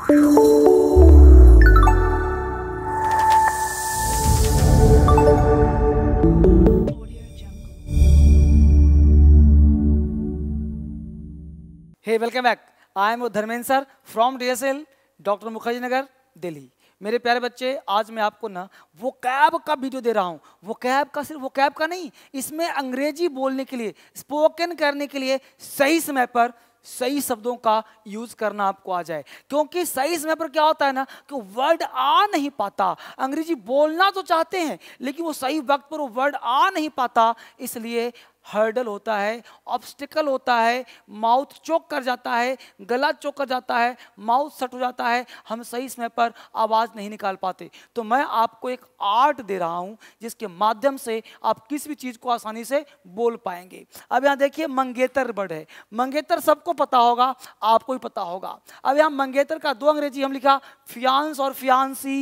hey welcome back I am Dharmendra sir from DSL doctor Mukherjee Nagar Delhi मेरे प्यारे बच्चे आज मैं आपको ना वो कैब का वीडियो दे रहा हूँ वो कैब का सिर्फ वो कैब का नहीं इसमें अंग्रेजी बोलने के लिए स्पोकन करने के लिए सही समय पर सही शब्दों का यूज करना आपको आ जाए क्योंकि सही समय पर क्या होता है ना कि वर्ड आ नहीं पाता अंग्रेजी बोलना तो चाहते हैं लेकिन वो सही वक्त पर वो वर्ड आ नहीं पाता इसलिए हर्डल होता है ऑब्स्टिकल होता है माउथ चोक कर जाता है गला चोक कर जाता है माउथ सट हो जाता है हम सही समय पर आवाज़ नहीं निकाल पाते तो मैं आपको एक आर्ट दे रहा हूँ जिसके माध्यम से आप किसी भी चीज़ को आसानी से बोल पाएंगे अब यहाँ देखिए मंगेतर वर्ड है मंगेतर सबको पता होगा आपको भी पता होगा अब यहाँ मंगेतर का दो अंग्रेजी हम लिखा फियांस और फियांसी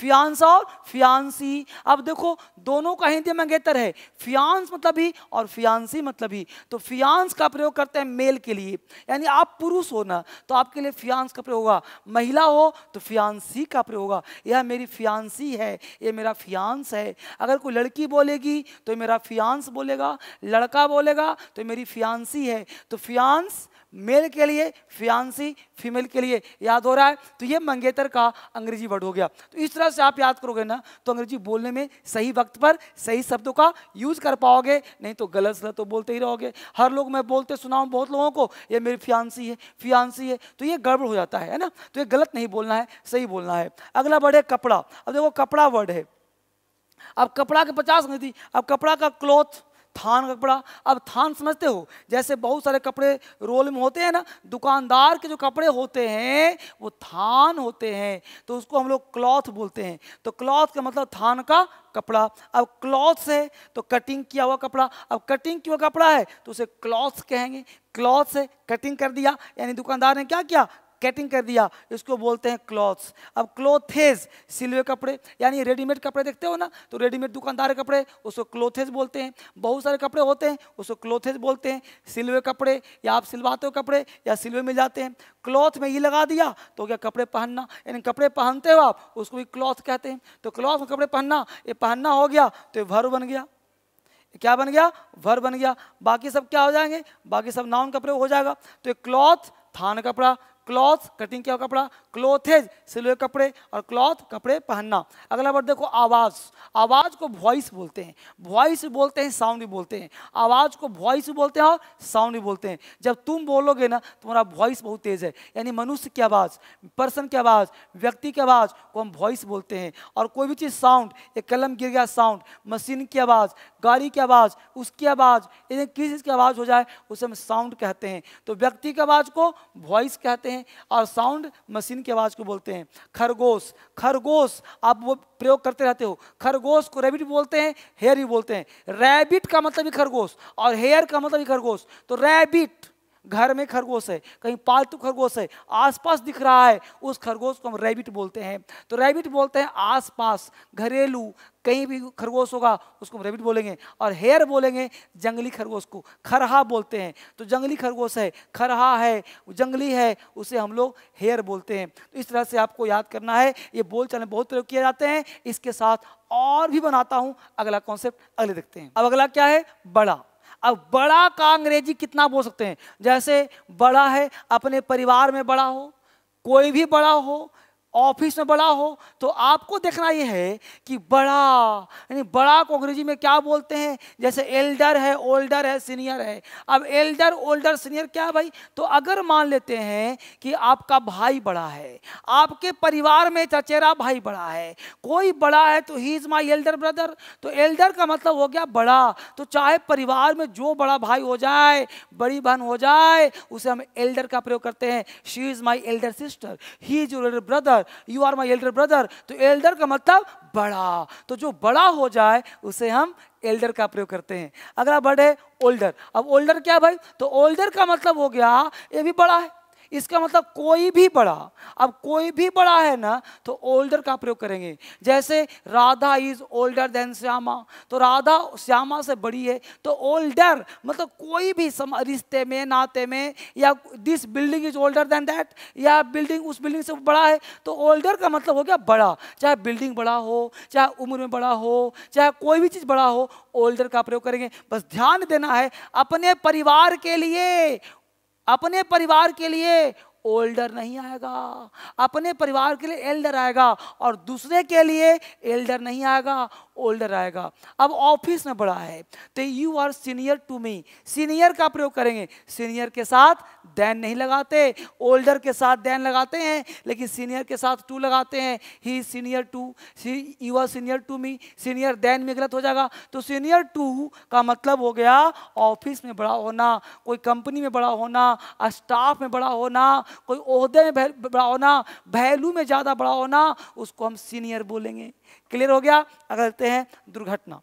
फियांस और फियांसी अब देखो दोनों का हिंदी मंगेतर है फियांस मतलब ही और फियांसी मतलब ही तो फियांस का प्रयोग करते हैं मेल के लिए यानी आप पुरुष हो ना तो आपके लिए फियांस का प्रयोग होगा महिला हो तो फियांसी का प्रयोग होगा यह मेरी फियांसी है यह मेरा फियांस है अगर कोई लड़की बोलेगी तो मेरा फियांस बोलेगा लड़का बोलेगा तो मेरी फियांसी है तो फियांस मेल के लिए फियांसी फीमेल के लिए याद हो रहा है तो ये मंगेतर का अंग्रेजी वर्ड हो गया तो इस तरह से आप याद करोगे ना तो अंग्रेजी बोलने में सही वक्त पर सही शब्दों का यूज़ कर पाओगे नहीं तो गलत सलत तो बोलते ही रहोगे हर लोग मैं बोलते सुनाऊँ बहुत लोगों को ये मेरी फियांसी है फियांसी है तो ये गड़बड़ हो जाता है ना तो ये गलत नहीं बोलना है सही बोलना है अगला वर्ड है कपड़ा अब देखो कपड़ा वर्ड है अब कपड़ा के पचास अंग्रेजी अब कपड़ा का क्लॉथ थान का कपड़ा अब थान समझते हो जैसे बहुत सारे कपड़े रोल में होते हैं ना दुकानदार के जो कपड़े होते हैं वो थान होते हैं तो उसको हम लोग क्लॉथ बोलते हैं तो क्लॉथ का मतलब थान का कपड़ा अब क्लॉथ है तो कटिंग किया हुआ कपड़ा अब कटिंग किया हुआ कपड़ा है तो उसे क्लॉथ कहेंगे क्लॉथ से कटिंग कर दिया यानी दुकानदार ने क्या किया कैटिंग कर दिया इसको बोलते हैं क्लॉथ्स अब क्लोथेज सिलवे कपड़े यानी रेडीमेड कपड़े देखते हो ना तो रेडीमेड दुकानदार कपड़े उसको क्लोथेज बोलते हैं बहुत सारे कपड़े होते हैं उसको क्लोथेज बोलते हैं सिलवे कपड़े या आप सिलवाते हो कपड़े या सिलवे मिल जाते हैं क्लॉथ में ये लगा दिया तो क्या कपड़े पहनना यानी कपड़े पहनते हो आप उसको भी क्लॉथ कहते हैं तो क्लॉथ में कपड़े पहनना ये पहनना हो गया तो ये भर बन गया क्या बन गया भर बन गया बाकी सब क्या हो जाएंगे बाकी सब नाउन कपड़े हो जाएगा तो क्लॉथ थान कपड़ा क्लॉथ कटिंग क्या कपड़ा क्लोथेज सिलुए कपड़े और क्लॉथ कपड़े पहनना अगला वर्ड देखो आवाज़ आवाज़ को वॉइस बोलते हैं वॉइस बोलते हैं साउंड भी बोलते हैं आवाज़ को वॉइस बोलते हैं और साउंड भी बोलते हैं जब तुम बोलोगे ना तुम्हारा वॉइस बहुत तेज़ है यानी मनुष्य की आवाज़ पर्सन की आवाज़ व्यक्ति की आवाज़ को हम वॉइस बोलते हैं और कोई भी चीज़ साउंड एक कलम गिर गया साउंड मशीन की आवाज़ गाड़ी की आवाज़ उसकी आवाज़ यानी किसी चीज़ की आवाज़ हो जाए उसे हम साउंड कहते हैं तो व्यक्ति की आवाज़ को वॉइस कहते हैं हैं और साउंड मशीन की आवाज़ को बोलते हैं खरगोश खरगोश आप वो प्रयोग करते रहते हो खरगोश को रैबिट बोलते हैं हेयर भी बोलते हैं रैबिट का मतलब ही खरगोश और हेयर का मतलब ही खरगोश तो रैबिट घर में खरगोश है कहीं पालतू खरगोश है आसपास दिख रहा है उस खरगोश को हम रैबिट बोलते हैं तो रैबिट बोलते हैं आसपास घरेलू कहीं भी खरगोश होगा उसको हम रेबिट बोलेंगे और हेयर बोलेंगे जंगली खरगोश को खरहा बोलते हैं तो जंगली खरगोश है खरहा है जंगली है उसे हम लोग हेयर बोलते हैं तो इस तरह से आपको याद करना है ये बोल चाल बहुत प्रयोग किए जाते हैं इसके साथ और भी बनाता हूँ अगला कॉन्सेप्ट अगले देखते हैं अब अगला क्या है बड़ा अब बड़ा का अंग्रेजी कितना बोल सकते हैं जैसे बड़ा है अपने परिवार में बड़ा हो कोई भी बड़ा हो ऑफिस में बड़ा हो तो आपको देखना यह है कि बड़ा यानी बड़ा को अंग्रेजी में क्या बोलते हैं जैसे एल्डर है ओल्डर है सीनियर है अब एल्डर ओल्डर सीनियर क्या भाई तो अगर मान लेते हैं कि आपका भाई बड़ा है आपके परिवार में चचेरा भाई बड़ा है कोई बड़ा है तो he is my elder brother तो एल्डर का मतलब हो गया बड़ा तो चाहे परिवार में जो बड़ा भाई हो जाए बड़ी बहन हो जाए उसे हम एल्डर का प्रयोग करते हैं she is my elder sister he is older brother brother you are my elder brother तो एल्डर का मतलब बड़ा तो जो बड़ा हो जाए उसे हम एल्डर का प्रयोग करते हैं अगला बड़े ओल्डर अब ओल्डर क्या भाई तो ओल्डर का मतलब हो गया ये भी बड़ा है इसका मतलब कोई भी बड़ा अब कोई भी बड़ा है ना तो ओल्डर का प्रयोग करेंगे जैसे Radha is older than Shyama तो राधा श्यामा से बड़ी है तो ओल्डर मतलब कोई भी रिश्ते में नाते में या this building is older than that या बिल्डिंग उस बिल्डिंग से बड़ा है तो ओल्डर का मतलब हो गया बड़ा चाहे बिल्डिंग बड़ा हो चाहे उम्र में बड़ा हो चाहे कोई भी चीज़ बड़ा हो ओल्डर का प्रयोग करेंगे बस ध्यान देना है अपने परिवार के लिए अपने परिवार के लिए ओल्डर नहीं आएगा अपने परिवार के लिए एल्डर आएगा और दूसरे के लिए एल्डर नहीं आएगा ओल्डर आएगा अब ऑफिस में बड़ा है तो you are senior to me senior का प्रयोग करेंगे सीनियर के साथ दैन नहीं लगाते ओल्डर के साथ दैन लगाते हैं लेकिन सीनियर के साथ टू लगाते हैं he senior to you are senior to me senior than में गलत हो जाएगा तो सीनियर टू का मतलब हो गया ऑफिस में बड़ा होना कोई कंपनी में बड़ा होना स्टाफ में बड़ा होना कोई ओहदे में बड़ा होना वैल्यू में ज़्यादा बड़ा होना उसको हम सीनियर बोलेंगे क्लियर हो गया अगर देखते हैं दुर्घटना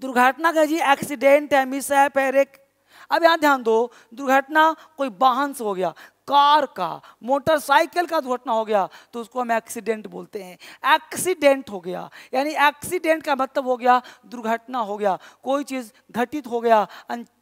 दुर्घटना का जी एक्सीडेंट है मिस है पैरिक अब यहाँ ध्यान दो दुर्घटना कोई वाहन से हो गया कार का मोटरसाइकिल का दुर्घटना हो गया तो उसको हम एक्सीडेंट बोलते हैं एक्सीडेंट हो गया यानी एक्सीडेंट का मतलब हो गया दुर्घटना हो गया कोई चीज़ घटित हो गया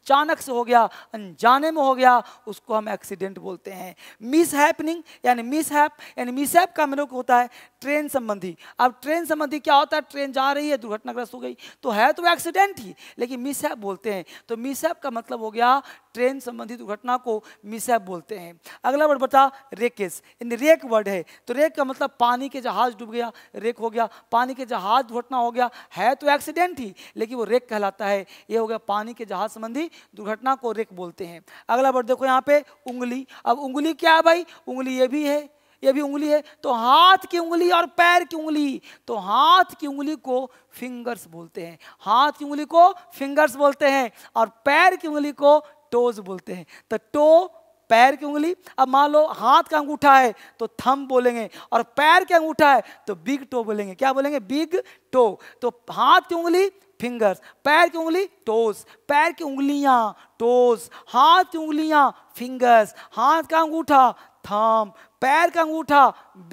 अचानक से हो गया अनजाने में हो गया उसको हम एक्सीडेंट बोलते हैं मिस हैपनिंग यानी मिस हैप यानी मिस हैप का मेरे मतलब को होता है ट्रेन संबंधी अब ट्रेन संबंधी क्या होता है ट्रेन जा रही है दुर्घटनाग्रस्त हो गई तो है तो एक्सीडेंट ही लेकिन मिस हैप बोलते हैं तो मिस हैप का मतलब हो गया ट्रेन संबंधी दुर्घटना को मिस हैप बोलते हैं अगला वर्ड बता रेकेस इन रेक वर्ड है तो रेक का मतलब पानी के जहाज डूब गया रेक हो गया पानी के जहाज दुर्घटना हो गया है तो एक्सीडेंट ही लेकिन वो रेक कहलाता है ये हो गया पानी के जहाज संबंधी दुर्घटना को रेक बोलते हैं अगला वर्ड देखो यहाँ पे उंगली अब उंगली क्या है भाई उंगली ये भी है ये भी उंगली है तो हाथ की उंगली और पैर की उंगली तो हाथ की उंगली को फिंगर्स बोलते हैं हाथ की उंगली को फिंगर्स बोलते हैं और पैर की उंगली को टोज बोलते हैं तो टो पैर की उंगली अब मान लो हाथ का अंगूठा है तो थम बोलेंगे और पैर का अंगूठा है तो बिग टो बोलेंगे क्या बोलेंगे बिग टो तो हाथ की उंगली फिंगर्स पैर की उंगली टोस पैर की उंगलियां टोस हाथ की उंगलियां फिंगर्स हाथ का अंगूठा थम पैर का अंगूठा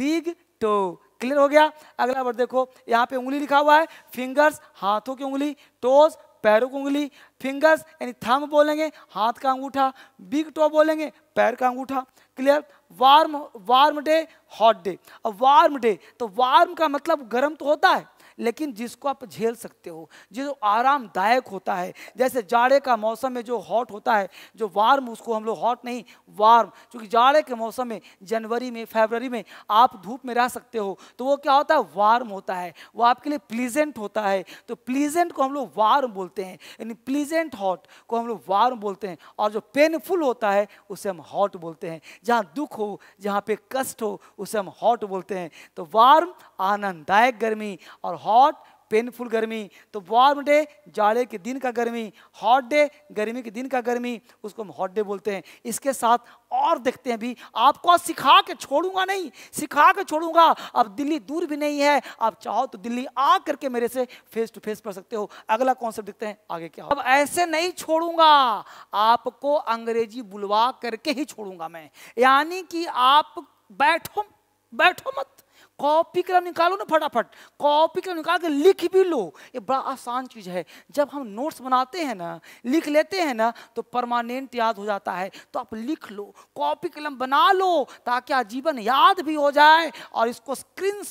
बिग टो क्लियर हो गया अगला वर्ड देखो यहाँ पे उंगली लिखा हुआ है फिंगर्स हाथों की उंगली टोस पैरों की उंगली फिंगर्स यानी थम बोलेंगे हाथ का अंगूठा बिग टो बोलेंगे पैर का अंगूठा clear warm warm day hot day अब वार्म डे तो वार्म का मतलब गर्म तो होता है लेकिन जिसको आप झेल सकते हो जो आरामदायक होता है जैसे जाड़े का मौसम में जो हॉट होता है जो वार्म उसको हम लोग हॉट नहीं वार्म क्योंकि जाड़े के मौसम में जनवरी में फेबररी में आप धूप में रह सकते हो तो वो क्या होता है वार्म होता है वो आपके लिए प्लीजेंट होता है तो प्लीजेंट को हम लोग वार्म बोलते हैं यानी प्लीजेंट हॉट को हम लोग वार्म बोलते हैं और जो पेनफुल होता है उसे हम हॉट बोलते हैं जहाँ दुख हो जहाँ पे कष्ट हो उसे हम हॉट बोलते हैं तो वार्म आनंददायक गर्मी और हॉट हॉट पेनफुल गर्मी तो वार्म डे जाड़े के दिन का गर्मी हॉट डे गर्मी के दिन का गर्मी उसको हम हॉट डे बोलते हैं इसके साथ और देखते हैं भी आपको सिखा के छोड़ूंगा नहीं सिखा के छोड़ूंगा अब दिल्ली दूर भी नहीं है आप चाहो तो दिल्ली आ करके मेरे से फेस टू फेस पढ़ सकते हो अगला कॉन्सेप्ट देखते हैं आगे क्या अब ऐसे नहीं छोड़ूंगा आपको अंग्रेजी बुलवा करके ही छोड़ूंगा मैं यानी कि आप बैठो बैठो मत कॉपी कलम निकालो ना फटाफट कॉपी कलम निकाल के लिख भी लो ये बड़ा आसान चीज़ है जब हम नोट्स बनाते हैं ना लिख लेते हैं ना तो परमानेंट याद हो जाता है तो आप लिख लो कॉपी कलम बना लो ताकि आजीवन याद भी हो जाए और इसको स्क्रीन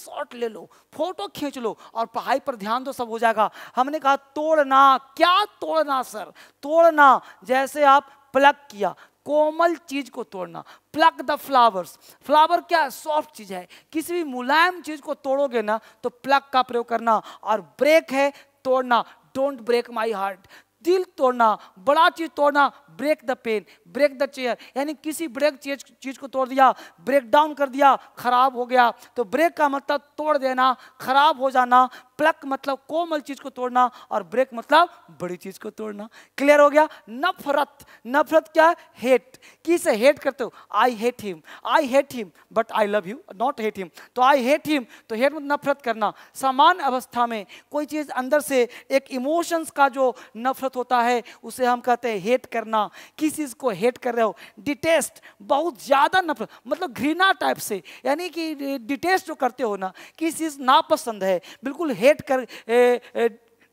ले लो फोटो खींच लो और पढ़ाई पर ध्यान दो सब हो जाएगा हमने कहा तोड़ना क्या तोड़ना सर तोड़ना जैसे आप प्लग किया कोमल चीज को तोड़ना प्लक द फ्लावर्स फ्लावर क्या है सॉफ्ट चीज है किसी भी मुलायम चीज को तोड़ोगे ना तो प्लक का प्रयोग करना और ब्रेक है तोड़ना डोंट ब्रेक माई हार्ट दिल तोड़ना बड़ा चीज तोड़ना break the pen break the chair यानी किसी ब्रेक चीज चीज को तोड़ दिया ब्रेक डाउन कर दिया खराब हो गया तो ब्रेक का मतलब तोड़ देना खराब हो जाना प्लक मतलब कोमल चीज को तोड़ना और ब्रेक मतलब बड़ी चीज को तोड़ना क्लियर हो गया नफरत नफरत क्या हेट किस हेट करते हो I hate him I hate him but I love you not hate him तो आई हेट हिम तो हेट मतलब नफरत करना समान अवस्था में कोई चीज अंदर से एक इमोशंस का जो नफरत होता है उसे हम कहते हैं हेट करना किस चीज को हेट कर रहे हो डिटेस्ट बहुत ज्यादा नफरत मतलब घृणा टाइप से यानी कि डिटेस्ट जो करते हो ना किस चीज नापसंद है बिल्कुल हेट हेट कर ए, ए,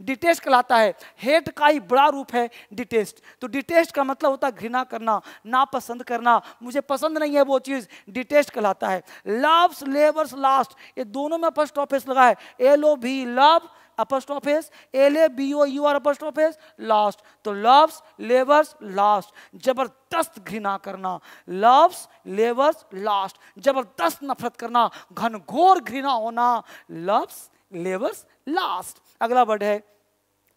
डिटेस्ट कहलाता है हेट का ही बड़ा रूप है डिटेस्ट तो डिटेस्ट का मतलब होता है घृणा करना नापसंद करना मुझे पसंद नहीं है वो चीज़ डिटेस्ट कहलाता है लव्स लेवर्स लास्ट ये दोनों में फर्स्ट ऑफिस लगा है एल ओ भी लव अपस्ट ऑफेस L A B O U R अपस्ट ऑफेस लास्ट तो लव्स लेवर्स लास्ट जबरदस्त घृणा करना लव्स लेवर्स लास्ट जबरदस्त नफरत करना घनघोर घृणा होना लव्स लेबर्स लास्ट अगला वर्ड है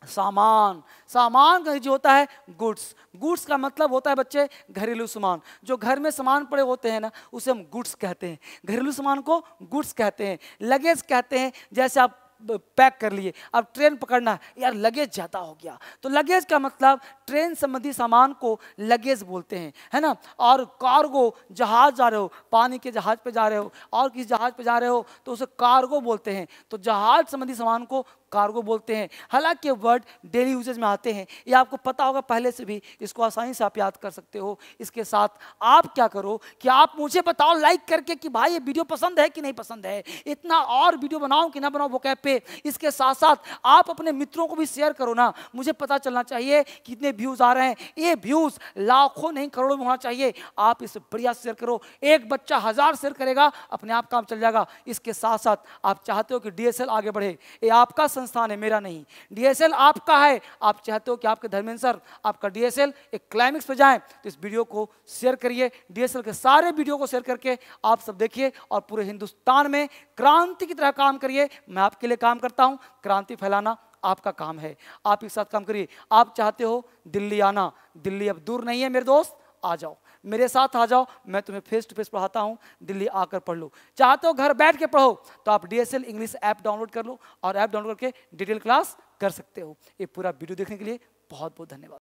सामान सामान का जो होता है गुड्स गुड्स का मतलब होता है बच्चे घरेलू सामान जो घर में सामान पड़े होते हैं ना उसे हम गुड्स कहते हैं घरेलू सामान को गुड्स कहते हैं लगेज कहते हैं जैसे आप पैक कर लिए अब ट्रेन पकड़ना यार लगेज ज़्यादा हो गया तो लगेज का मतलब ट्रेन संबंधी सामान को लगेज बोलते हैं है ना और कार्गो जहाज जा रहे हो पानी के जहाज पे जा रहे हो और किसी जहाज पे जा रहे हो तो उसे कार्गो बोलते हैं तो जहाज संबंधी सामान को कार्गो बोलते हैं हालांकि वर्ड डेली यूजेज में आते हैं ये आपको पता होगा पहले से भी इसको आसानी से आप याद कर सकते हो इसके साथ आप क्या करो कि आप मुझे बताओ लाइक करके कि भाई ये वीडियो पसंद है कि नहीं पसंद है इतना और वीडियो बनाओ कि ना बनाओ वो कैप पे इसके साथ साथ आप अपने मित्रों को भी शेयर करो ना मुझे पता चलना चाहिए कि इतने व्यूज़ आ रहे हैं ये व्यूज़ लाखों नहीं करोड़ों में होना चाहिए आप इस बढ़िया शेयर करो एक बच्चा हज़ार शेयर करेगा अपने आप काम चल जाएगा इसके साथ साथ आप चाहते हो कि डी आगे बढ़े ये आपका संस्थान है मेरा नहीं डी आपका है आप चाहते हो कि आपके धर्मेंद्र सर आपका डी एक क्लाइमिक्स पर जाए तो इस वीडियो को शेयर करिए डी के सारे वीडियो को शेयर करके आप सब देखिए और पूरे हिंदुस्तान में क्रांति की तरह काम करिए मैं आपके लिए काम करता हूँ क्रांति फैलाना आपका काम है आप एक साथ काम करिए आप चाहते हो दिल्ली आना दिल्ली अब दूर नहीं है मेरे दोस्त आ जाओ मेरे साथ आ जाओ मैं तुम्हें फेस टू फेस पढ़ाता हूँ दिल्ली आकर पढ़ लो चाहते हो घर बैठ के पढ़ो तो आप एल इंग्लिश ऐप डाउनलोड कर लो और ऐप डाउनलोड करके डिटेल क्लास कर सकते हो ये पूरा वीडियो देखने के लिए बहुत बहुत धन्यवाद